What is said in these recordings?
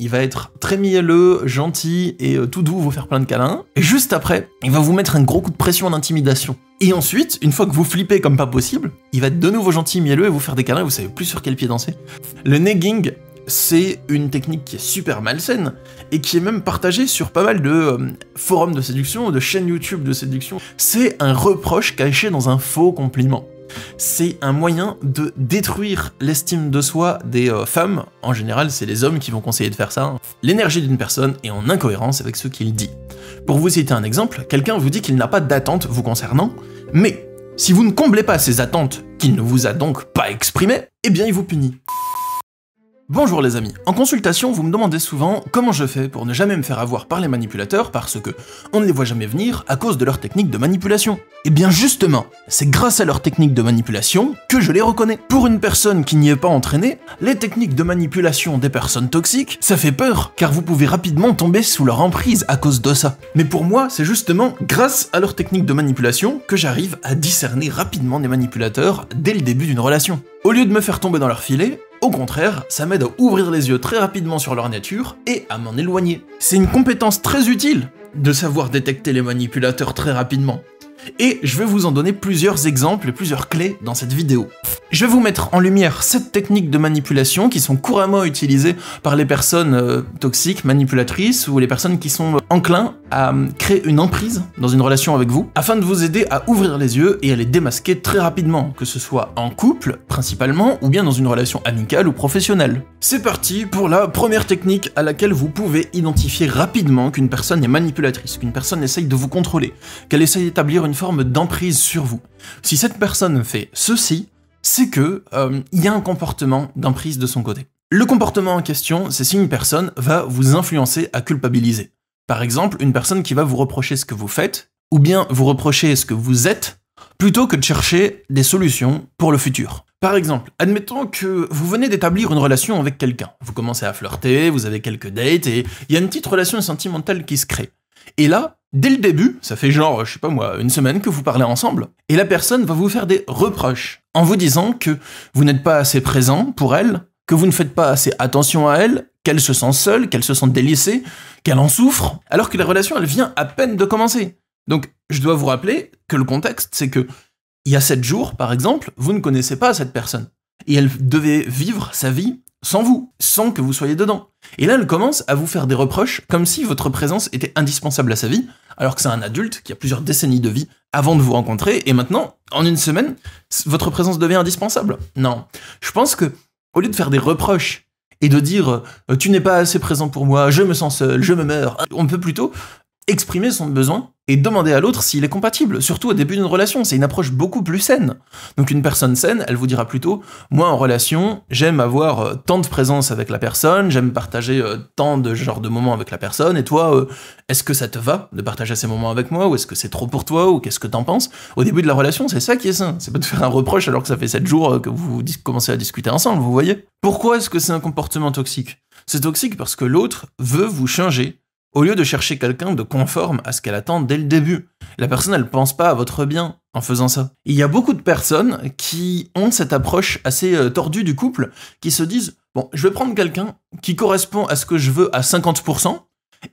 il va être très mielleux, gentil et euh, tout doux, vous faire plein de câlins. Et juste après, il va vous mettre un gros coup de pression en intimidation. Et ensuite, une fois que vous flippez comme pas possible, il va être de nouveau gentil, mielleux et vous faire des câlins et vous savez plus sur quel pied danser. Le negging, c'est une technique qui est super malsaine et qui est même partagée sur pas mal de euh, forums de séduction ou de chaînes YouTube de séduction. C'est un reproche caché dans un faux compliment c'est un moyen de détruire l'estime de soi des euh, femmes. En général, c'est les hommes qui vont conseiller de faire ça. Hein. L'énergie d'une personne est en incohérence avec ce qu'il dit. Pour vous citer un exemple, quelqu'un vous dit qu'il n'a pas d'attente vous concernant, mais si vous ne comblez pas ses attentes qu'il ne vous a donc pas exprimées, eh bien il vous punit. Bonjour les amis, en consultation vous me demandez souvent comment je fais pour ne jamais me faire avoir par les manipulateurs parce que on ne les voit jamais venir à cause de leur technique de manipulation. Et eh bien justement, c'est grâce à leur technique de manipulation que je les reconnais. Pour une personne qui n'y est pas entraînée, les techniques de manipulation des personnes toxiques, ça fait peur, car vous pouvez rapidement tomber sous leur emprise à cause de ça. Mais pour moi, c'est justement grâce à leur technique de manipulation que j'arrive à discerner rapidement les manipulateurs dès le début d'une relation. Au lieu de me faire tomber dans leur filet, au contraire, ça m'aide à ouvrir les yeux très rapidement sur leur nature et à m'en éloigner. C'est une compétence très utile de savoir détecter les manipulateurs très rapidement et je vais vous en donner plusieurs exemples et plusieurs clés dans cette vidéo. Je vais vous mettre en lumière 7 techniques de manipulation qui sont couramment utilisées par les personnes euh, toxiques, manipulatrices ou les personnes qui sont euh, enclins à euh, créer une emprise dans une relation avec vous afin de vous aider à ouvrir les yeux et à les démasquer très rapidement, que ce soit en couple principalement ou bien dans une relation amicale ou professionnelle. C'est parti pour la première technique à laquelle vous pouvez identifier rapidement qu'une personne est manipulatrice, qu'une personne essaye de vous contrôler, qu'elle essaye d'établir une forme d'emprise sur vous. Si cette personne fait ceci, c'est que euh, il y a un comportement d'emprise de son côté. Le comportement en question, c'est si une personne va vous influencer à culpabiliser. Par exemple, une personne qui va vous reprocher ce que vous faites, ou bien vous reprocher ce que vous êtes, plutôt que de chercher des solutions pour le futur. Par exemple, admettons que vous venez d'établir une relation avec quelqu'un. Vous commencez à flirter, vous avez quelques dates et il y a une petite relation sentimentale qui se crée. Et là, Dès le début, ça fait genre, je sais pas moi, une semaine que vous parlez ensemble, et la personne va vous faire des reproches en vous disant que vous n'êtes pas assez présent pour elle, que vous ne faites pas assez attention à elle, qu'elle se sent seule, qu'elle se sent délaissée, qu'elle en souffre, alors que la relation elle vient à peine de commencer. Donc je dois vous rappeler que le contexte c'est que il y a 7 jours par exemple, vous ne connaissez pas cette personne et elle devait vivre sa vie sans vous, sans que vous soyez dedans. Et là, elle commence à vous faire des reproches comme si votre présence était indispensable à sa vie, alors que c'est un adulte qui a plusieurs décennies de vie avant de vous rencontrer, et maintenant, en une semaine, votre présence devient indispensable. Non. Je pense que, au lieu de faire des reproches et de dire euh, tu n'es pas assez présent pour moi, je me sens seul, je me meurs, on peut plutôt exprimer son besoin et demander à l'autre s'il est compatible, surtout au début d'une relation, c'est une approche beaucoup plus saine. Donc une personne saine, elle vous dira plutôt moi en relation, j'aime avoir euh, tant de présence avec la personne, j'aime partager euh, tant de genres de moments avec la personne et toi euh, est-ce que ça te va de partager ces moments avec moi ou est-ce que c'est trop pour toi ou qu'est-ce que t'en penses Au début de la relation, c'est ça qui est sain, c'est pas de faire un reproche alors que ça fait 7 jours que vous commencez à discuter ensemble, vous voyez Pourquoi est-ce que c'est un comportement toxique C'est toxique parce que l'autre veut vous changer au lieu de chercher quelqu'un de conforme à ce qu'elle attend dès le début. La personne, elle pense pas à votre bien en faisant ça. Il y a beaucoup de personnes qui ont cette approche assez euh, tordue du couple, qui se disent, bon, je vais prendre quelqu'un qui correspond à ce que je veux à 50%,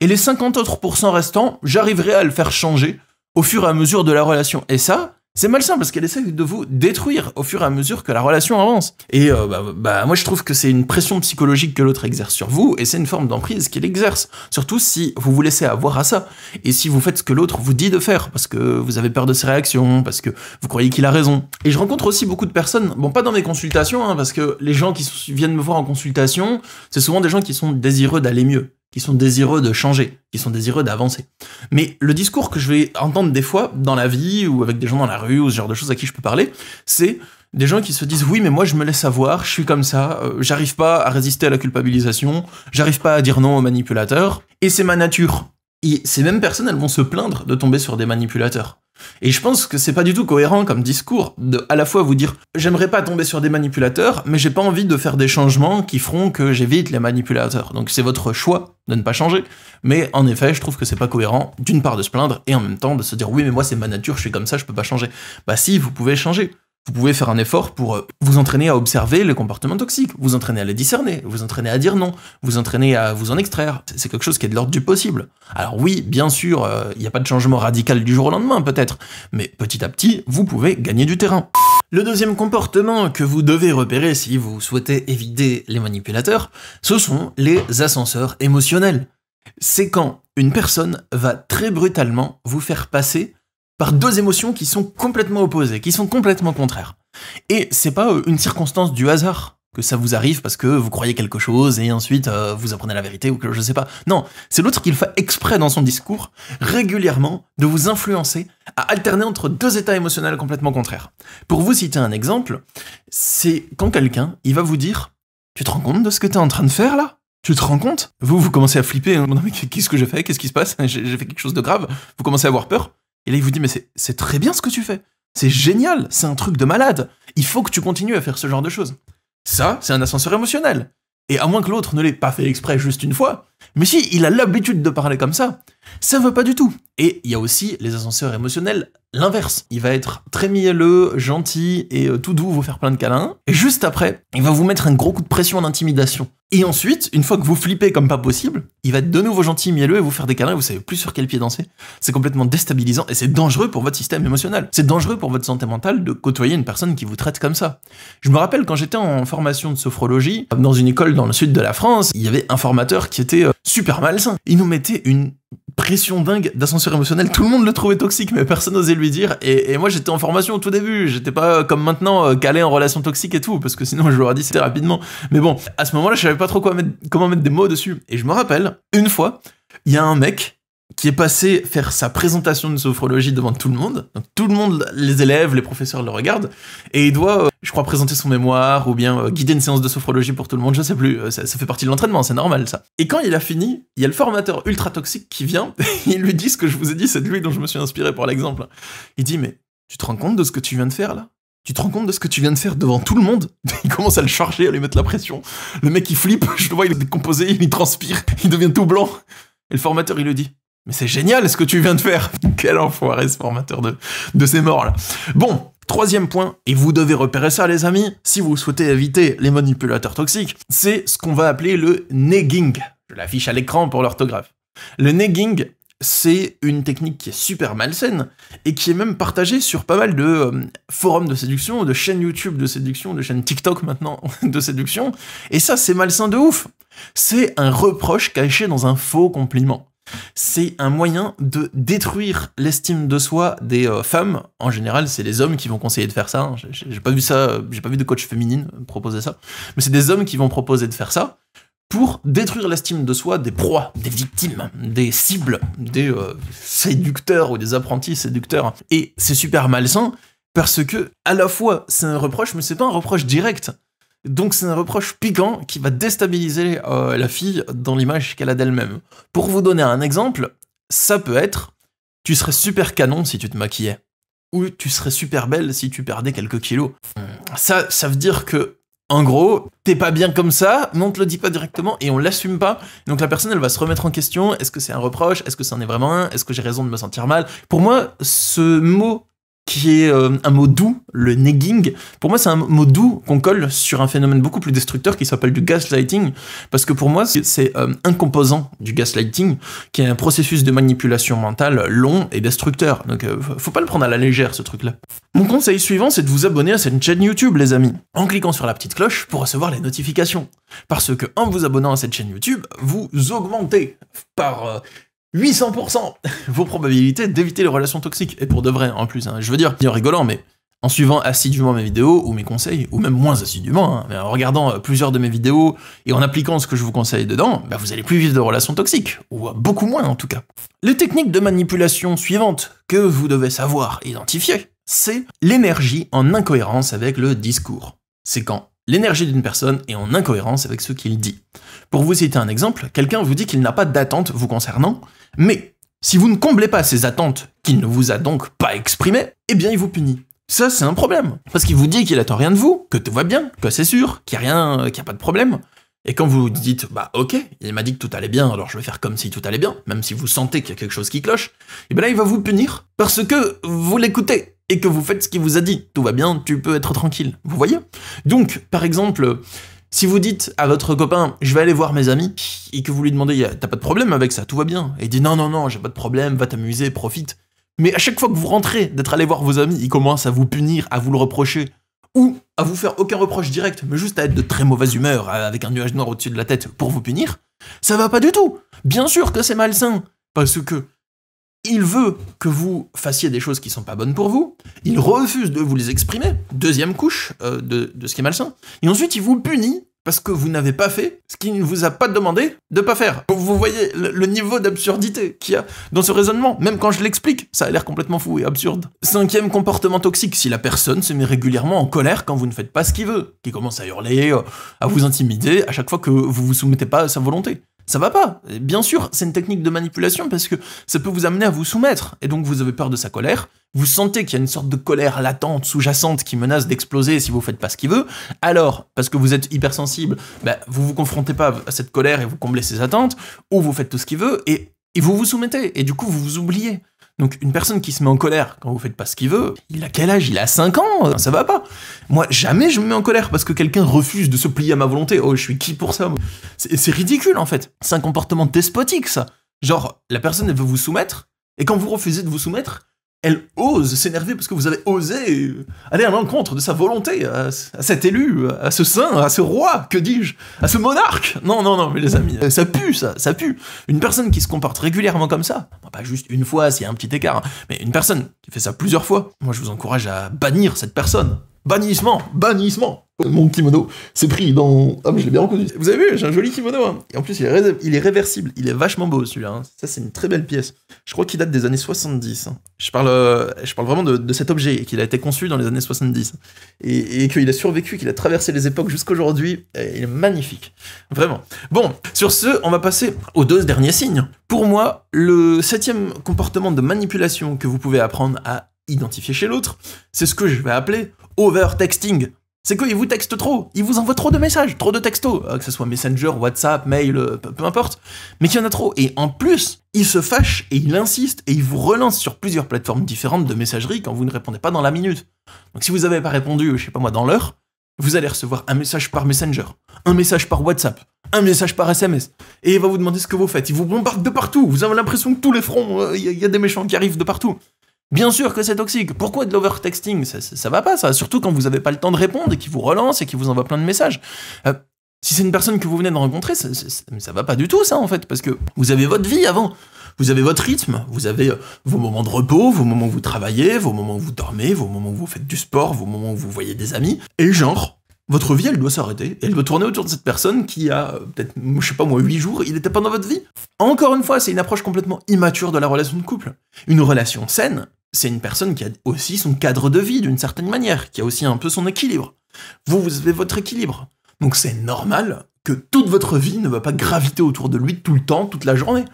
et les 50 autres restants, j'arriverai à le faire changer au fur et à mesure de la relation. Et ça, c'est malsain parce qu'elle essaie de vous détruire au fur et à mesure que la relation avance. Et euh, bah, bah, moi je trouve que c'est une pression psychologique que l'autre exerce sur vous et c'est une forme d'emprise qu'il exerce. Surtout si vous vous laissez avoir à ça et si vous faites ce que l'autre vous dit de faire parce que vous avez peur de ses réactions, parce que vous croyez qu'il a raison. Et je rencontre aussi beaucoup de personnes, bon pas dans mes consultations hein, parce que les gens qui viennent me voir en consultation, c'est souvent des gens qui sont désireux d'aller mieux qui sont désireux de changer, qui sont désireux d'avancer. Mais le discours que je vais entendre des fois dans la vie ou avec des gens dans la rue ou ce genre de choses à qui je peux parler, c'est des gens qui se disent oui mais moi je me laisse avoir, je suis comme ça, euh, j'arrive pas à résister à la culpabilisation, j'arrive pas à dire non aux manipulateurs et c'est ma nature. Et ces mêmes personnes, elles vont se plaindre de tomber sur des manipulateurs. Et je pense que c'est pas du tout cohérent comme discours de à la fois vous dire j'aimerais pas tomber sur des manipulateurs, mais j'ai pas envie de faire des changements qui feront que j'évite les manipulateurs. Donc c'est votre choix de ne pas changer. Mais en effet, je trouve que c'est pas cohérent d'une part de se plaindre et en même temps de se dire oui mais moi c'est ma nature, je suis comme ça, je peux pas changer. Bah si, vous pouvez changer. Vous pouvez faire un effort pour euh, vous entraîner à observer les comportements toxiques, vous entraîner à les discerner, vous entraîner à dire non, vous entraîner à vous en extraire. C'est quelque chose qui est de l'ordre du possible. Alors oui, bien sûr, euh, il n'y a pas de changement radical du jour au lendemain peut-être, mais petit à petit, vous pouvez gagner du terrain. Le deuxième comportement que vous devez repérer si vous souhaitez éviter les manipulateurs, ce sont les ascenseurs émotionnels. C'est quand une personne va très brutalement vous faire passer par deux émotions qui sont complètement opposées, qui sont complètement contraires. Et c'est pas euh, une circonstance du hasard que ça vous arrive parce que vous croyez quelque chose et ensuite euh, vous apprenez la vérité ou que je sais pas. Non, c'est l'autre qui le fait exprès dans son discours, régulièrement, de vous influencer à alterner entre deux états émotionnels complètement contraires. Pour vous citer un exemple, c'est quand quelqu'un, il va vous dire « Tu te rends compte de ce que t'es en train de faire là ?» Tu te rends compte Vous, vous commencez à flipper. Hein, mais qu'est-ce que j'ai fait Qu'est-ce qui se passe J'ai fait quelque chose de grave Vous commencez à avoir peur. Et là, il vous dit, mais c'est très bien ce que tu fais. C'est génial, c'est un truc de malade. Il faut que tu continues à faire ce genre de choses. Ça, c'est un ascenseur émotionnel. Et à moins que l'autre ne l'ait pas fait exprès juste une fois. Mais si, il a l'habitude de parler comme ça. Ça veut pas du tout. Et il y a aussi les ascenseurs émotionnels, l'inverse. Il va être très mielleux, gentil et euh, tout doux, vous faire plein de câlins. Et juste après, il va vous mettre un gros coup de pression en intimidation. Et ensuite, une fois que vous flippez comme pas possible, il va être de nouveau gentil, mielleux et vous faire des câlins et vous savez plus sur quel pied danser. C'est complètement déstabilisant et c'est dangereux pour votre système émotionnel. C'est dangereux pour votre santé mentale de côtoyer une personne qui vous traite comme ça. Je me rappelle quand j'étais en formation de sophrologie, dans une école dans le sud de la France, il y avait un formateur qui était euh, super malsain. Il nous mettait une pression dingue d'ascenseur émotionnel. Tout le monde le trouvait toxique, mais personne n'osait lui dire. Et, moi, j'étais en formation au tout début. J'étais pas euh, comme maintenant euh, calé en relation toxique et tout, parce que sinon, je l'aurais dit c'était rapidement. Mais bon, à ce moment-là, je savais pas trop quoi mettre, comment mettre des mots dessus. Et je me rappelle, une fois, il y a un mec qui est passé faire sa présentation de sophrologie devant tout le monde. tout le monde, les élèves, les professeurs le regardent. Et il doit, euh, je crois, présenter son mémoire ou bien euh, guider une séance de sophrologie pour tout le monde, je sais plus. Euh, ça, fait partie de l'entraînement, c'est normal ça. Et quand il a fini, il y a le formateur ultra toxique qui vient. il lui dit ce que je vous ai dit, c'est de lui dont je me suis inspiré pour l'exemple. Il dit Mais tu te rends compte de ce que tu viens de faire là tu te rends compte de ce que tu viens de faire devant tout le monde Il commence à le charger, à lui mettre la pression. Le mec il flippe, je le vois, il est décomposé, il transpire, il devient tout blanc. Et le formateur il lui dit mais c'est génial ce que tu viens de faire Quel enfoiré ce formateur de, de ces morts-là Bon, Troisième point, et vous devez repérer ça les amis, si vous souhaitez éviter les manipulateurs toxiques, c'est ce qu'on va appeler le negging. Je l'affiche à l'écran pour l'orthographe. Le negging, c'est une technique qui est super malsaine et qui est même partagée sur pas mal de euh, forums de séduction, de chaînes YouTube de séduction, de chaînes TikTok maintenant de séduction. Et ça, c'est malsain de ouf. C'est un reproche caché dans un faux compliment c'est un moyen de détruire l'estime de soi des euh, femmes. En général, c'est les hommes qui vont conseiller de faire ça. Hein. J'ai pas vu ça, j'ai pas vu de coach féminine proposer ça. Mais c'est des hommes qui vont proposer de faire ça pour détruire l'estime de soi des proies, des victimes, des cibles, des euh, séducteurs ou des apprentis séducteurs. Et c'est super malsain parce que à la fois c'est un reproche, mais c'est pas un reproche direct. Donc c'est un reproche piquant qui va déstabiliser euh, la fille dans l'image qu'elle a d'elle-même. Pour vous donner un exemple, ça peut être tu serais super canon si tu te maquillais. Ou tu serais super belle si tu perdais quelques kilos. Hum, ça, ça veut dire que, en gros, t'es pas bien comme ça, mais on te le dit pas directement et on l'assume pas. Donc la personne, elle va se remettre en question. Est-ce que c'est un reproche Est-ce que c'en est vraiment un Est-ce que j'ai raison de me sentir mal Pour moi, ce mot qui est euh, un mot doux, le negging. Pour moi, c'est un mot doux qu'on colle sur un phénomène beaucoup plus destructeur qui s'appelle du gaslighting, parce que pour moi, c'est euh, un composant du gaslighting qui est un processus de manipulation mentale long et destructeur. Donc, euh, faut pas le prendre à la légère, ce truc-là. Mon conseil suivant, c'est de vous abonner à cette chaîne YouTube, les amis, en cliquant sur la petite cloche pour recevoir les notifications. Parce que en vous abonnant à cette chaîne YouTube, vous augmentez par 800% vos probabilités d'éviter les relations toxiques. Et pour de vrai, en plus. Hein. Je veux dire, bien rigolant, mais en suivant assidûment mes vidéos ou mes conseils, ou même moins assidûment, hein, mais en regardant euh, plusieurs de mes vidéos et en appliquant ce que je vous conseille dedans, bah, vous allez plus vivre de relations toxiques, ou euh, beaucoup moins en tout cas. Les techniques de manipulation suivantes que vous devez savoir identifier, c'est l'énergie en incohérence avec le discours. C'est quand l'énergie d'une personne est en incohérence avec ce qu'il dit. Pour vous citer un exemple, quelqu'un vous dit qu'il n'a pas d'attente vous concernant, mais si vous ne comblez pas ses attentes qu'il ne vous a donc pas exprimées, eh bien il vous punit. Ça, c'est un problème. Parce qu'il vous dit qu'il attend rien de vous, que tout va bien, que c'est sûr, qu'il n'y a rien, euh, qu'il n'y a pas de problème. Et quand vous dites, bah ok, il m'a dit que tout allait bien, alors je vais faire comme si tout allait bien, même si vous sentez qu'il y a quelque chose qui cloche, et eh bien là, il va vous punir parce que vous l'écoutez et que vous faites ce qu'il vous a dit. Tout va bien, tu peux être tranquille. Vous voyez Donc, par exemple, si vous dites à votre copain, je vais aller voir mes amis, et que vous lui demandez, t'as pas de problème avec ça, tout va bien, et il dit non, non, non, j'ai pas de problème, va t'amuser, profite. Mais à chaque fois que vous rentrez d'être allé voir vos amis, il commence à vous punir, à vous le reprocher, ou à vous faire aucun reproche direct, mais juste à être de très mauvaise humeur, euh, avec un nuage noir au-dessus de la tête pour vous punir, ça va pas du tout. Bien sûr que c'est malsain, parce que il veut que vous fassiez des choses qui sont pas bonnes pour vous. Il refuse de vous les exprimer. Deuxième couche euh, de, ce qui est malsain. Et ensuite, il vous punit parce que vous n'avez pas fait ce qu'il ne vous a pas demandé de pas faire. Vous voyez le, niveau d'absurdité qu'il y a dans ce raisonnement. Même quand je l'explique, ça a l'air complètement fou et absurde. Cinquième comportement toxique, si la personne se met régulièrement en colère quand vous ne faites pas ce qu'il veut, qui commence à hurler, euh, à vous intimider à chaque fois que vous vous soumettez pas à sa volonté ça va pas. bien sûr, c'est une technique de manipulation parce que ça peut vous amener à vous soumettre. Et donc vous avez peur de sa colère, vous sentez qu'il y a une sorte de colère latente, sous-jacente, qui menace d'exploser si vous faites pas ce qu'il veut. Alors, parce que vous êtes hypersensible, vous bah, vous vous confrontez pas à cette colère et vous comblez ses attentes, ou vous faites tout ce qu'il veut, et et vous vous soumettez, et du coup vous vous oubliez. Donc une personne qui se met en colère quand vous faites pas ce qu'il veut, il a quel âge Il a 5 ans euh, Ça va pas. Moi, jamais je me mets en colère parce que quelqu'un refuse de se plier à ma volonté. Oh, je suis qui pour ça C'est ridicule en fait. C'est un comportement despotique ça. Genre, la personne elle veut vous soumettre, et quand vous refusez de vous soumettre, elle ose s'énerver parce que vous avez osé aller à l'encontre de sa volonté, à, cet élu, à ce saint, à ce roi, que dis-je, à ce monarque. Non, non, non, mais les amis, ça pue, ça, ça pue. Une personne qui se comporte régulièrement comme ça, pas juste une fois s'il y a un petit écart, hein, mais une personne qui fait ça plusieurs fois, moi je vous encourage à bannir cette personne. Bannissement Bannissement Mon kimono s'est pris dans... Ah mais je l'ai bien reconnu. Vous avez vu, j'ai un joli kimono. Hein. Et en plus, il est, réversible. Il est vachement beau celui-là. Hein. Ça, c'est une très belle pièce. Je crois qu'il date des années 70. Hein. Je, parle, euh, je parle vraiment de, cet objet et qu'il a été conçu dans les années 70. Et, et qu'il a survécu, qu'il a traversé les époques jusqu'aujourd'hui. Il est magnifique. Vraiment. Bon, sur ce, on va passer aux deux derniers signes. Pour moi, le septième comportement de manipulation que vous pouvez apprendre à identifié chez l'autre. C'est ce que je vais appeler over texting, C'est qu'il vous texte trop, il vous envoie trop de messages, trop de textos, euh, que ce soit Messenger, WhatsApp, mail, euh, peu, importe, mais qu'il y en a trop. Et en plus, il se fâche et il insiste et il vous relance sur plusieurs plateformes différentes de messagerie quand vous ne répondez pas dans la minute. Donc si vous n'avez pas répondu, je sais pas moi, dans l'heure, vous allez recevoir un message par Messenger, un message par WhatsApp, un message par SMS, et il va vous demander ce que vous faites. Il vous bombarde de partout, vous avez l'impression que tous les fronts, euh, il y, a des méchants qui arrivent de partout. Bien sûr que c'est toxique. Pourquoi de l'overtexting ça, ça, va pas, ça. Surtout quand vous n'avez pas le temps de répondre et qu'il vous relance et qu'il vous envoie plein de messages. Euh, si c'est une personne que vous venez de rencontrer, ça, va pas du tout, ça, en fait, parce que vous avez votre vie avant. Vous avez votre rythme, vous avez euh, vos moments de repos, vos moments où vous travaillez, vos moments où vous dormez, vos moments où vous faites du sport, vos moments où vous voyez des amis. Et genre, votre vie, elle doit s'arrêter. Elle doit tourner autour de cette personne qui a euh, peut-être, je sais pas moi, 8 jours, il n'était pas dans votre vie. Encore une fois, c'est une approche complètement immature de la relation de couple. Une relation saine, c'est une personne qui a aussi son cadre de vie d'une certaine manière, qui a aussi un peu son équilibre. Vous, vous avez votre équilibre. Donc c'est normal que toute votre vie ne va pas graviter autour de lui tout le temps, toute la journée.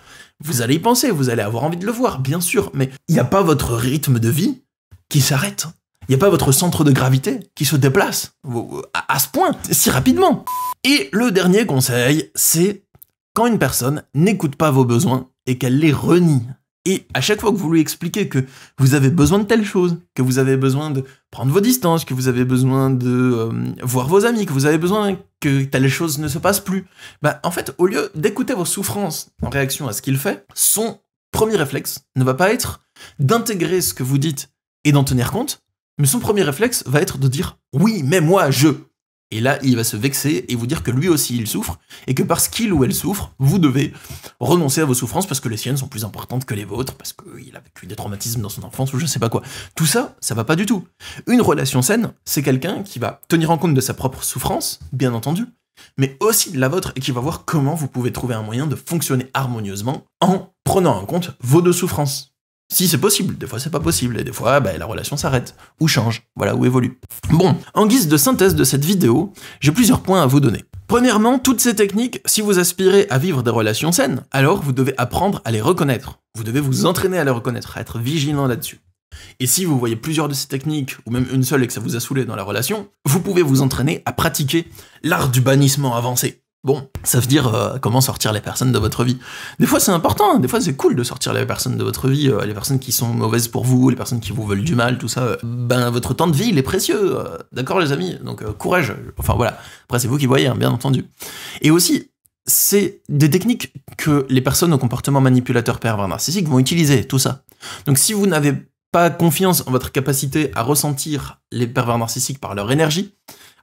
Vous allez y penser, vous allez avoir envie de le voir, bien sûr, mais il n'y a pas votre rythme de vie qui s'arrête. Il n'y a pas votre centre de gravité qui se déplace à ce point, si rapidement. Et le dernier conseil, c'est quand une personne n'écoute pas vos besoins et qu'elle les renie, et à chaque fois que vous lui expliquez que vous avez besoin de telle chose, que vous avez besoin de prendre vos distances, que vous avez besoin de euh, voir vos amis, que vous avez besoin que telle chose ne se passe plus, bah en fait, au lieu d'écouter vos souffrances en réaction à ce qu'il fait, son premier réflexe ne va pas être d'intégrer ce que vous dites et d'en tenir compte, mais son premier réflexe va être de dire oui, mais moi, je. Et là, il va se vexer et vous dire que lui aussi il souffre, et que parce qu'il ou elle souffre, vous devez renoncer à vos souffrances parce que les siennes sont plus importantes que les vôtres, parce qu'il a vécu des traumatismes dans son enfance ou je sais pas quoi. Tout ça, ça va pas du tout. Une relation saine, c'est quelqu'un qui va tenir en compte de sa propre souffrance, bien entendu, mais aussi de la vôtre et qui va voir comment vous pouvez trouver un moyen de fonctionner harmonieusement en prenant en compte vos deux souffrances. Si c'est possible, des fois c'est pas possible, et des fois bah, la relation s'arrête, ou change, voilà, ou évolue. Bon, en guise de synthèse de cette vidéo, j'ai plusieurs points à vous donner. Premièrement, toutes ces techniques, si vous aspirez à vivre des relations saines, alors vous devez apprendre à les reconnaître. Vous devez vous entraîner à les reconnaître, à être vigilant là-dessus. Et si vous voyez plusieurs de ces techniques, ou même une seule et que ça vous a saoulé dans la relation, vous pouvez vous entraîner à pratiquer l'art du bannissement avancé. Bon, ça veut dire euh, comment sortir les personnes de votre vie. Des fois c'est important, hein. des fois c'est cool de sortir les personnes de votre vie, euh, les personnes qui sont mauvaises pour vous, les personnes qui vous veulent du mal, tout ça. ben votre temps de vie il est précieux, euh, d'accord les amis Donc courage, enfin voilà. Après c'est vous qui voyez, hein, bien entendu. Et aussi, c'est des techniques que les personnes au comportement manipulateur pervers narcissique vont utiliser, tout ça. Donc si vous n'avez pas confiance en votre capacité à ressentir les pervers narcissiques par leur énergie,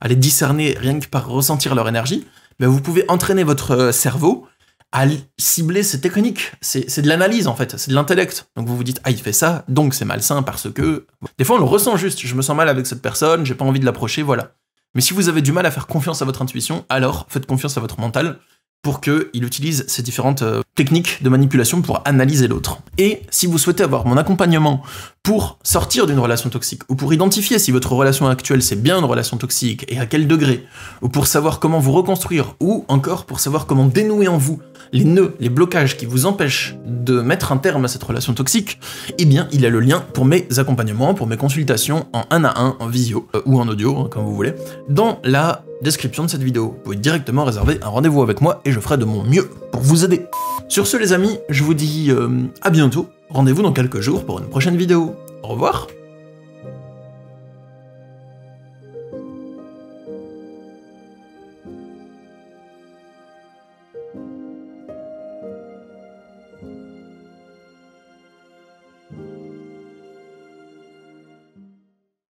à les discerner rien que par ressentir leur énergie, ben, vous pouvez entraîner votre euh, cerveau à cibler ces techniques. C'est de l'analyse en fait, c'est de l'intellect. Donc vous vous dites, ah il fait ça, donc c'est malsain parce que... Des fois on le ressent juste, je me sens mal avec cette personne, j'ai pas envie de l'approcher, voilà. Mais si vous avez du mal à faire confiance à votre intuition, alors faites confiance à votre mental pour qu'il utilise ces différentes euh, techniques de manipulation pour analyser l'autre. Et si vous souhaitez avoir mon accompagnement pour sortir d'une relation toxique, ou pour identifier si votre relation actuelle c'est bien une relation toxique et à quel degré, ou pour savoir comment vous reconstruire, ou encore pour savoir comment dénouer en vous les nœuds, les blocages qui vous empêchent de mettre un terme à cette relation toxique, eh bien il y a le lien pour mes accompagnements, pour mes consultations en 1 à 1, en visio, euh, ou en audio, hein, comme vous voulez, dans la description de cette vidéo. Vous pouvez directement réserver un rendez-vous avec moi et je ferai de mon mieux pour vous aider. Sur ce les amis, je vous dis euh, à bientôt Rendez-vous dans quelques jours pour une prochaine vidéo. Au revoir